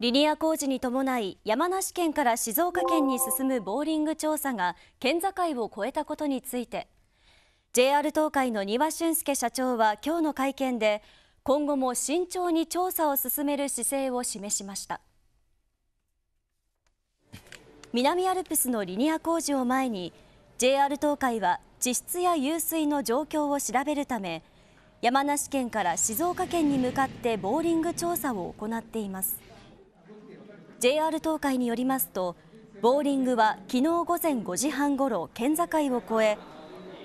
リニア工事に伴い山梨県から静岡県に進むボーリング調査が県境を越えたことについて JR 東海の丹羽俊介社長は今日の会見で今後も慎重に調査を進める姿勢を示しました南アルプスのリニア工事を前に JR 東海は地質や湧水の状況を調べるため山梨県から静岡県に向かってボーリング調査を行っています。JR 東海によりますとボーリングは昨日午前5時半ごろ県境を越え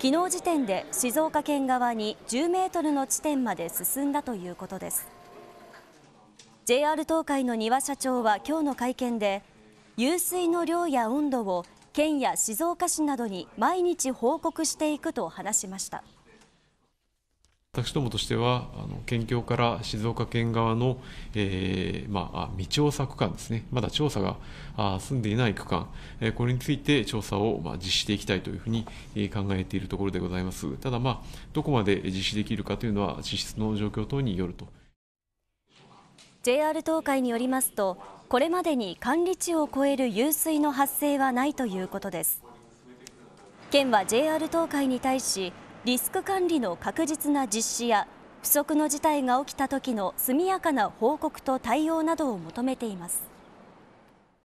昨日時点で静岡県側に10メートルの地点まで進んだということです JR 東海の庭社長は今日の会見で湧水の量や温度を県や静岡市などに毎日報告していくと話しました。私どもとしては、あの県境から静岡県側の、えーまあ、未調査区間ですね、まだ調査があ済んでいない区間、えー、これについて調査を、まあ、実施していきたいというふうに、えー、考えているところでございます。ただ、まあ、どこまで実施できるかというのは、実質の状況等によると。JR 東海によりますと、これまでに管理値を超える湧水の発生はないということです。県は JR 東海に対しリスク管理の確実な実施や不測の事態が起きた時の速やかな報告と対応などを求めています。